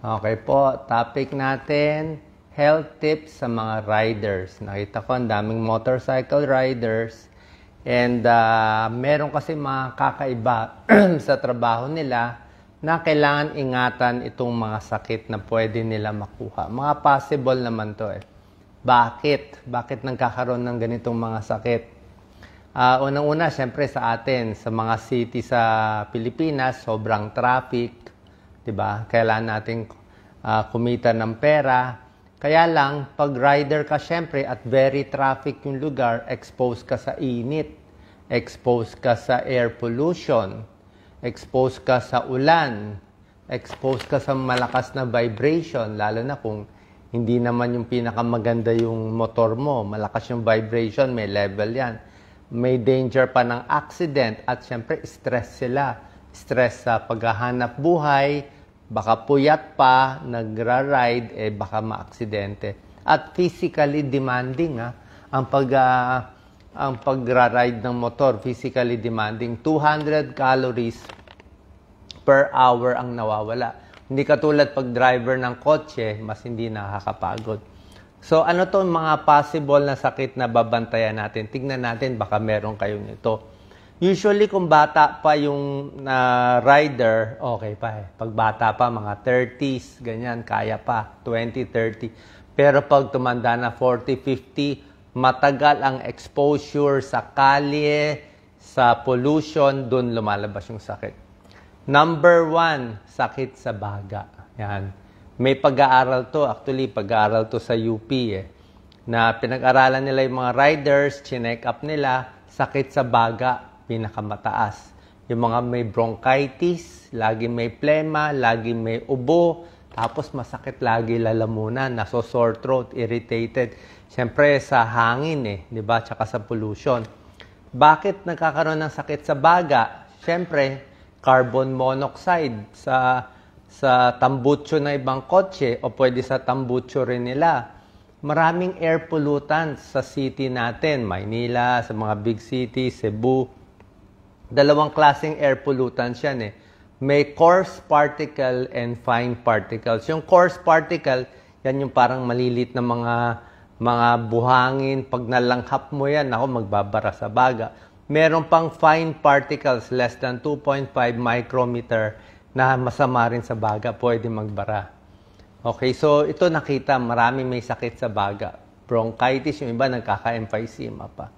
Okay po, topic natin, health tips sa mga riders. Nakita ko ang daming motorcycle riders. And uh, meron kasi mga kakaiba sa trabaho nila na kailangan ingatan itong mga sakit na pwede nila makuha. Mga possible naman to eh. Bakit? Bakit nagkakaroon ng ganitong mga sakit? Uh, Unang-una, syempre sa atin, sa mga city sa Pilipinas, sobrang traffic 'di ba? Kailan nating uh, kumita ng pera. Kaya lang pag rider ka syempre at very traffic yung lugar, exposed ka sa init, exposed ka sa air pollution, exposed ka sa ulan, exposed ka sa malakas na vibration lalo na kung hindi naman yung pinakamaganda yung motor mo, malakas yung vibration, may level 'yan. May danger pa ng accident at syempre stress sila stress sa paghahanap buhay, baka puyat pa, nagra-ride, eh baka maaksidente. At physically demanding ha, ah, ang pag uh, ang pagra-ride ng motor, physically demanding. 200 calories per hour ang nawawala. Hindi katulad pag driver ng kotse, mas hindi nakakapagod. So ano to mga possible na sakit na babantayan natin? Tingnan natin baka meron kayo nito. Usually, kung bata pa yung uh, rider, okay pa eh. Pag bata pa, mga 30s, ganyan, kaya pa, 20, 30. Pero pag tumanda na 40, 50, matagal ang exposure sa kalye, sa pollution, dun lumalabas yung sakit. Number one, sakit sa baga. Yan. May pag-aaral to, actually, pag-aaral to sa UP eh. Na pinag-aralan nila yung mga riders, chinek up nila, sakit sa baga pinakamataas. Yung mga may bronchitis, lagi may plema, lagi may ubo, tapos masakit lagi lalamunan, naso sore throat, irritated. Siyempre sa hangin eh, 'di ba? Tsaka sa pollution. Bakit nagkakaroon ng sakit sa baga? Siyempre, carbon monoxide sa sa tambutso na ibang kotse o pwede sa tambutso rin nila. Maraming air pollutants sa city natin, Maynila, sa mga big cities, Cebu, dalawang klaseng air pollutants yan eh. May coarse particle and fine particles. Yung coarse particle, yan yung parang malilit na mga mga buhangin. Pag nalanghap mo yan, ako magbabara sa baga. Meron pang fine particles, less than 2.5 micrometer, na masama rin sa baga, pwede magbara. Okay, so ito nakita, marami may sakit sa baga. Bronchitis, yung iba nagkaka-emphysema pa.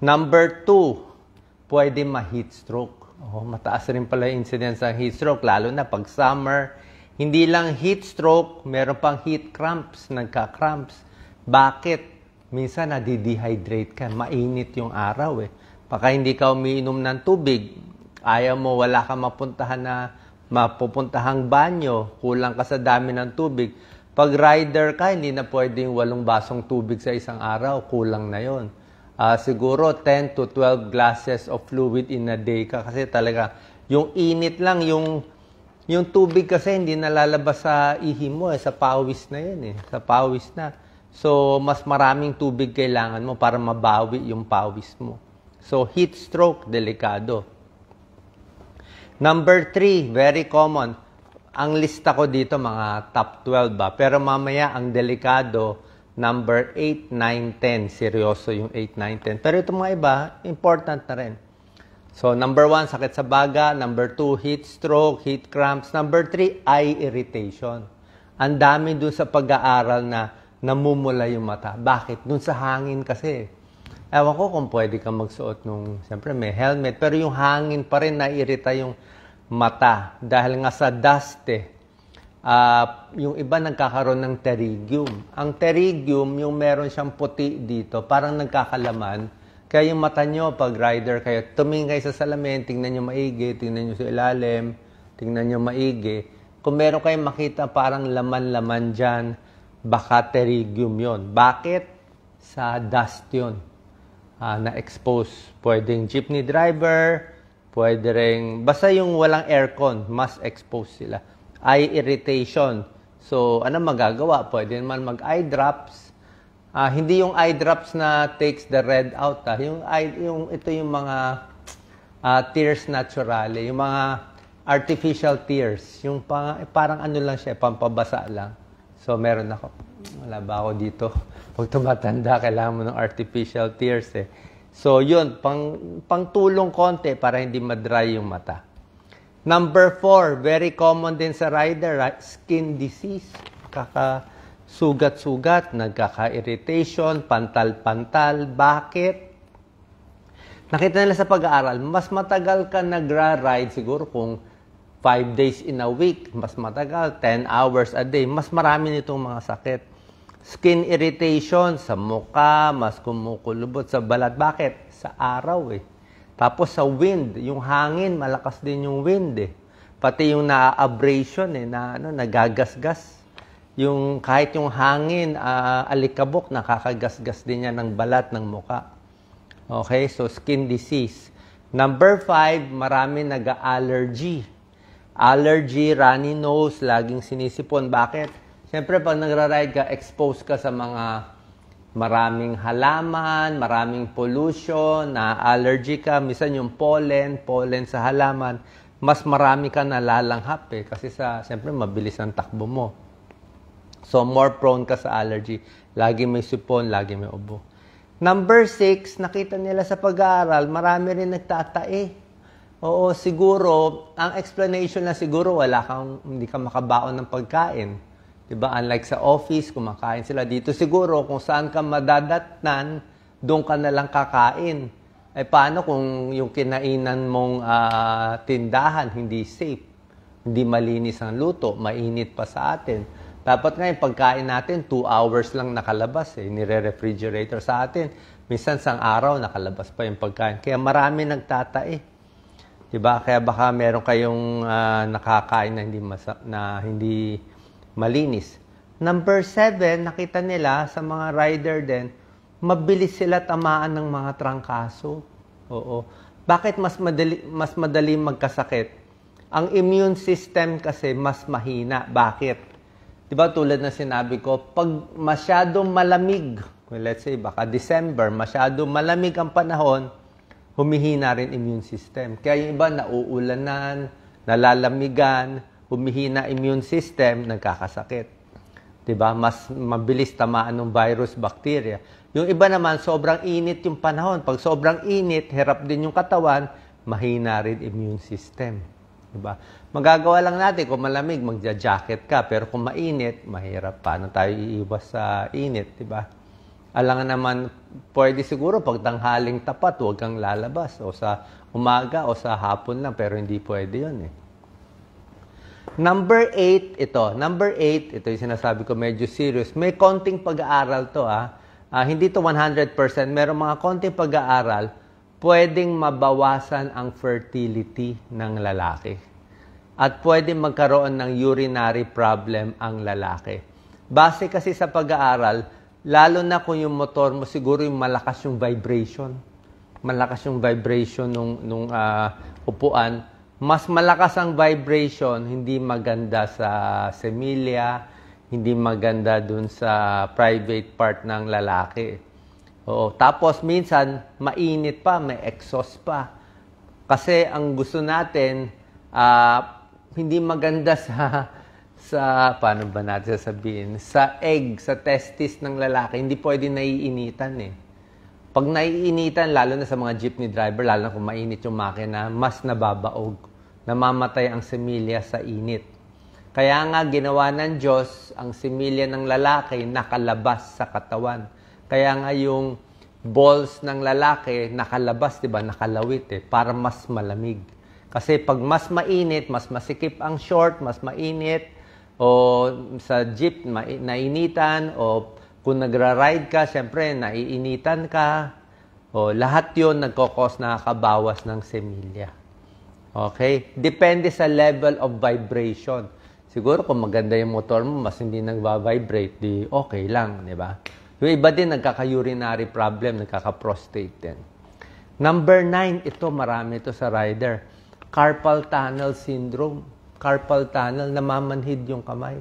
Number two, pwede ma-heat stroke. Oh, mataas rin pala yung incidence ng heat stroke, lalo na pag summer. Hindi lang heat stroke, meron pang heat cramps, nagka-cramps. Bakit? Minsan nadidehydrate ka, mainit yung araw eh. Pagka hindi ka umiinom ng tubig, ayaw mo, wala ka mapuntahan na mapupuntahang banyo, kulang ka sa dami ng tubig. Pag rider ka, hindi na pwedeng walong basong tubig sa isang araw, kulang na yon uh, siguro 10 to 12 glasses of fluid in a day ka kasi talaga yung init lang yung yung tubig kasi hindi nalalabas sa ihi mo eh, sa pawis na yan eh, sa pawis na. So mas maraming tubig kailangan mo para mabawi yung pawis mo. So heat stroke delikado. Number 3 very common. Ang lista ko dito mga top 12 ba, pero mamaya ang delikado number 8, 9, 10. Seryoso yung 8, 9, 10. Pero itong mga iba, important na rin. So, number 1, sakit sa baga. Number 2, heat stroke, heat cramps. Number 3, eye irritation. Ang dami dun sa pag-aaral na namumula yung mata. Bakit? Dun sa hangin kasi. Ewan ko kung pwede kang magsuot nung, siyempre may helmet, pero yung hangin pa rin na irita yung mata dahil nga sa dust eh uh, yung iba nagkakaroon ng pterygium. Ang pterygium, yung meron siyang puti dito, parang nagkakalaman. Kaya yung mata nyo, pag rider kayo, tumingin kayo sa salamin, tingnan nyo maigi, tingnan nyo sa ilalim, tingnan nyo maigi. Kung meron kayong makita parang laman-laman dyan, baka pterygium yon. Bakit? Sa dust yun. Uh, na-expose. Pwedeng jeepney driver, pwede rin, basta yung walang aircon, mas expose sila eye irritation. So, ano magagawa? Pwede naman mag-eye drops. Uh, hindi yung eye drops na takes the red out. Ah. Yung, eye, yung, ito yung mga uh, tears naturally. Yung mga artificial tears. Yung pang, parang ano lang siya, pampabasa lang. So, meron ako. Wala ba ako dito? Pag tumatanda, kailangan mo ng artificial tears eh. So, yun, pang, pang tulong konti para hindi madry yung mata. Number four, very common din sa rider, skin disease. Kaka sugat-sugat, nagkaka-irritation, pantal-pantal. Bakit? Nakita nila sa pag-aaral, mas matagal ka nagra-ride siguro kung 5 days in a week, mas matagal, 10 hours a day, mas marami nitong mga sakit. Skin irritation sa muka, mas kumukulubot sa balat. Bakit? Sa araw eh. Tapos sa wind, yung hangin, malakas din yung wind eh. Pati yung na-abrasion eh, na ano, nagagasgas. Yung kahit yung hangin, uh, alikabok, nakakagasgas din niya ng balat ng muka. Okay, so skin disease. Number five, marami nag-allergy. Allergy, runny nose, laging sinisipon. Bakit? Siyempre, pag nagra-ride ka, exposed ka sa mga maraming halaman, maraming pollution, na allergy ka, misan yung pollen, pollen sa halaman, mas marami ka nalalanghap eh. Kasi sa, siyempre, mabilis ang takbo mo. So, more prone ka sa allergy. Lagi may supon, lagi may ubo. Number six, nakita nila sa pag-aaral, marami rin nagtatae. Oo, siguro, ang explanation na siguro, wala kang, hindi ka makabaon ng pagkain 'di ba? Unlike sa office, kumakain sila dito. Siguro, kung saan ka madadatnan, doon ka na lang kakain. Eh, paano kung yung kinainan mong uh, tindahan hindi safe? Hindi malinis ang luto, mainit pa sa atin. Dapat nga yung pagkain natin, 2 hours lang nakalabas. Eh. Nire-refrigerator sa atin. Minsan sang araw, nakalabas pa yung pagkain. Kaya marami nagtatae. Eh. Diba? Kaya baka meron kayong uh, nakakain na hindi, masa- na hindi malinis. Number seven, nakita nila sa mga rider din, mabilis sila tamaan ng mga trangkaso. Oo. Bakit mas madali, mas madali magkasakit? Ang immune system kasi mas mahina. Bakit? Di ba tulad na sinabi ko, pag masyado malamig, let's say baka December, masyado malamig ang panahon, humihina rin immune system. Kaya yung iba nauulanan, nalalamigan, humihina immune system, nagkakasakit. 'Di ba? Mas mabilis tamaan ng virus, bacteria. Yung iba naman, sobrang init yung panahon. Pag sobrang init, hirap din yung katawan, mahina rin immune system. 'Di ba? Magagawa lang natin kung malamig, magja-jacket ka, pero kung mainit, mahirap paano tayo iiwas sa init, 'di ba? Alangan naman, pwede siguro pag tanghaling tapat, huwag kang lalabas. O sa umaga o sa hapon lang, pero hindi pwede yon eh. Number 8, ito. Number 8, ito yung sinasabi ko medyo serious. May konting pag-aaral to ah. ah hindi to 100%. merong mga konting pag-aaral. Pwedeng mabawasan ang fertility ng lalaki. At pwedeng magkaroon ng urinary problem ang lalaki. Base kasi sa pag-aaral, lalo na kung yung motor mo siguro yung malakas yung vibration. Malakas yung vibration nung, nung uh, upuan mas malakas ang vibration, hindi maganda sa semilya, hindi maganda dun sa private part ng lalaki. Oo. Tapos minsan, mainit pa, may exhaust pa. Kasi ang gusto natin, uh, hindi maganda sa, sa, paano ba natin sasabihin, sa egg, sa testis ng lalaki, hindi pwede naiinitan eh pag naiinitan, lalo na sa mga jeepney driver, lalo na kung mainit yung makina, mas nababaog namamatay ang similya sa init. Kaya nga ginawa ng Diyos ang similya ng lalaki nakalabas sa katawan. Kaya nga yung balls ng lalaki nakalabas, 'di ba? Nakalawit eh para mas malamig. Kasi pag mas mainit, mas masikip ang short, mas mainit o sa jeep nainitan o kung nagra-ride ka, syempre naiinitan ka. O lahat 'yon na kabawas ng semilya. Okay? Depende sa level of vibration. Siguro kung maganda yung motor mo, mas hindi nagva-vibrate, di okay lang, di ba? Yung iba din, nagkaka-urinary problem, nagkaka-prostate din. Number nine, ito, marami ito sa rider. Carpal tunnel syndrome. Carpal tunnel, namamanhid yung kamay.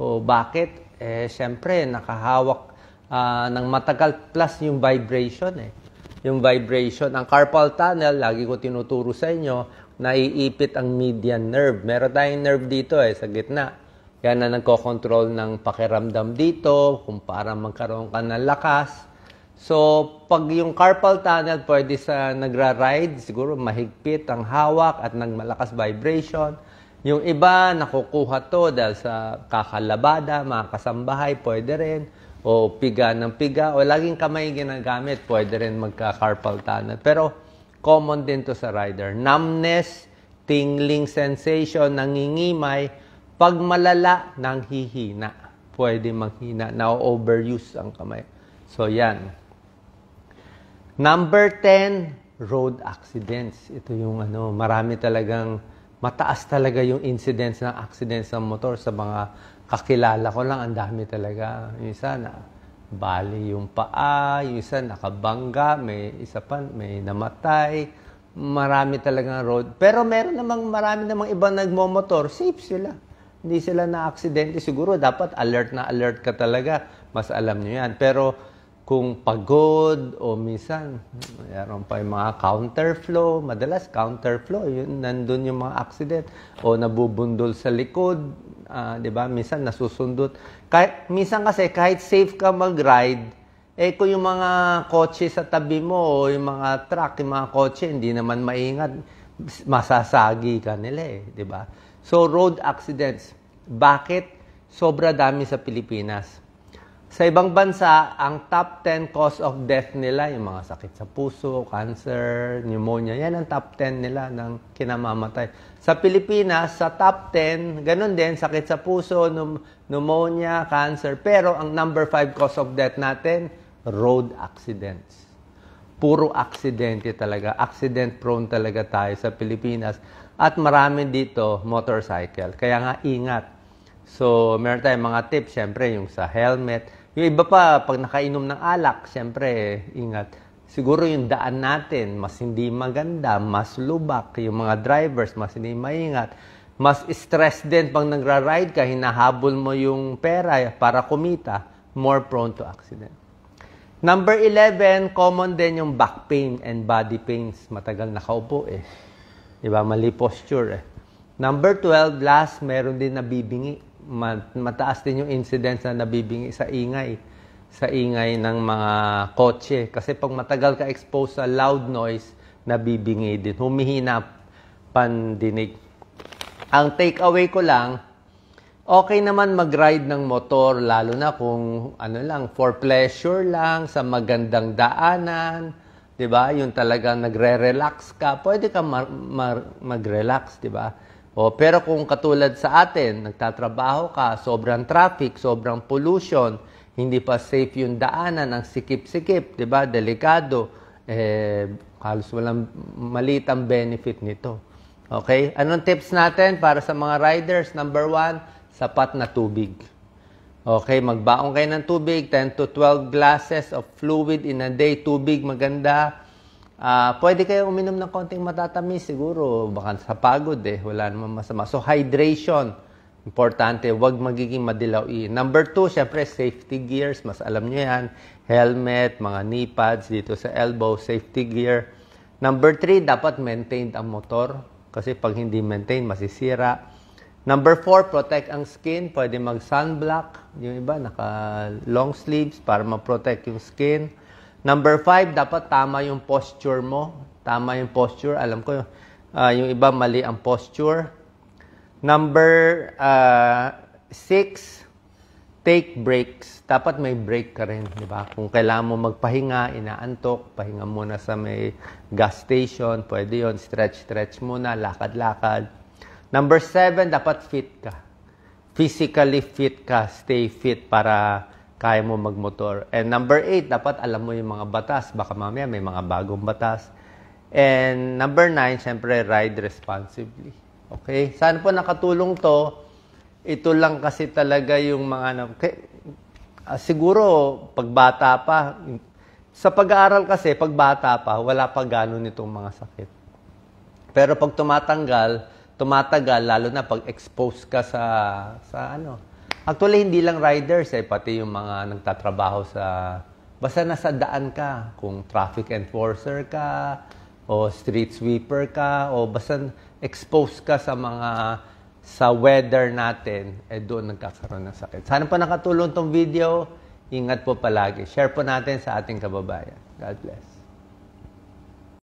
O bakit? Eh, syempre, nakahawak uh, ng matagal plus yung vibration eh. Yung vibration. Ang carpal tunnel, lagi ko tinuturo sa inyo, naiipit ang median nerve. Meron tayong nerve dito eh, sa gitna. Yan na nagkocontrol ng pakiramdam dito, kung para magkaroon ka ng lakas. So, pag yung carpal tunnel pwede sa nagra-ride, siguro mahigpit ang hawak at nagmalakas vibration. Yung iba, nakukuha to dahil sa kakalabada, mga kasambahay, pwede rin. O piga ng piga, o laging kamay ginagamit, pwede rin magka-carpal tunnel. Pero, Common din to sa rider. Numbness, tingling sensation, nangingimay, pagmalala, malala, nanghihina. Pwede maghina, na-overuse ang kamay. So, yan. Number 10, road accidents. Ito yung ano, marami talagang, mataas talaga yung incidence ng accidents ng motor sa mga kakilala ko lang. Ang dami talaga. Isa sana, ah, Bali yung paa, yung isa nakabangga, may isa pa, may namatay. Marami talagang road. Pero meron namang marami namang ibang nagmomotor, safe sila. Hindi sila na aksidente siguro. Dapat alert na alert ka talaga. Mas alam nyo yan. Pero kung pagod o minsan meron pa yung mga counterflow. Madalas counterflow, yun, nandun yung mga accident o nabubundol sa likod, uh, di ba? Minsan nasusundot. Kahit, minsan kasi kahit safe ka mag-ride, eh kung yung mga kotse sa tabi mo o yung mga truck, yung mga kotse, hindi naman maingat, masasagi ka nila eh, di ba? So road accidents, bakit sobra dami sa Pilipinas? Sa ibang bansa, ang top 10 cause of death nila, yung mga sakit sa puso, cancer, pneumonia, yan ang top 10 nila ng kinamamatay. Sa Pilipinas, sa top 10, ganun din, sakit sa puso, pneumonia, cancer. Pero ang number 5 cause of death natin, road accidents. Puro aksidente talaga. Accident prone talaga tayo sa Pilipinas. At marami dito, motorcycle. Kaya nga, ingat. So, meron tayong mga tips, syempre, yung sa helmet, yung iba pa, pag nakainom ng alak, siyempre, ingat. Siguro yung daan natin, mas hindi maganda, mas lubak. Yung mga drivers, mas hindi maingat. Mas stress din pag nagra-ride ka, hinahabol mo yung pera para kumita, more prone to accident. Number 11, common din yung back pain and body pains. Matagal nakaupo eh. Diba? Mali posture eh. Number 12, last, meron din nabibingi mataas din yung incidence na nabibingi sa ingay sa ingay ng mga kotse kasi pag matagal ka exposed sa loud noise nabibingi din humihina pandinig ang take away ko lang okay naman mag-ride ng motor lalo na kung ano lang for pleasure lang sa magandang daanan 'di ba yung talagang nagre-relax ka pwede ka mag-relax 'di ba o, pero kung katulad sa atin, nagtatrabaho ka, sobrang traffic, sobrang pollution, hindi pa safe yung daanan, ang sikip-sikip, di ba? Delikado. Eh, halos walang maliit ang benefit nito. Okay? Anong tips natin para sa mga riders? Number one, sapat na tubig. Okay, magbaon kayo ng tubig, 10 to 12 glasses of fluid in a day. Tubig, maganda Uh, pwede kayong uminom ng konting matatamis siguro, baka sa pagod eh, wala naman masama. So hydration, importante, wag magiging madilaw i. Number two, syempre safety gears, mas alam nyo yan, helmet, mga knee pads dito sa elbow, safety gear. Number three, dapat maintained ang motor kasi pag hindi maintained, masisira. Number four, protect ang skin. Pwede mag-sunblock. Yung iba, naka long sleeves para ma-protect yung skin. Number five, dapat tama yung posture mo. Tama yung posture. Alam ko, uh, yung iba mali ang posture. Number uh, six, take breaks. Dapat may break ka rin, di ba? Kung kailangan mo magpahinga, inaantok, pahinga muna sa may gas station, pwede yon Stretch-stretch muna, lakad-lakad. Number seven, dapat fit ka. Physically fit ka, stay fit para kaya mo magmotor. And number eight, dapat alam mo yung mga batas. Baka mamaya may mga bagong batas. And number nine, syempre, ride responsibly. Okay? Saan po nakatulong to? Ito lang kasi talaga yung mga... Na, ano, kay, uh, siguro, pagbata pa, sa pag-aaral kasi, pagbata pa, wala pa gano'n nitong mga sakit. Pero pag tumatanggal, tumatagal, lalo na pag expose ka sa, sa ano, Actually, hindi lang riders eh, pati yung mga nagtatrabaho sa... Basta nasa daan ka, kung traffic enforcer ka, o street sweeper ka, o basta exposed ka sa mga sa weather natin, eh doon nagkakaroon ng sakit. Sana po nakatulong tong video. Ingat po palagi. Share po natin sa ating kababayan. God bless.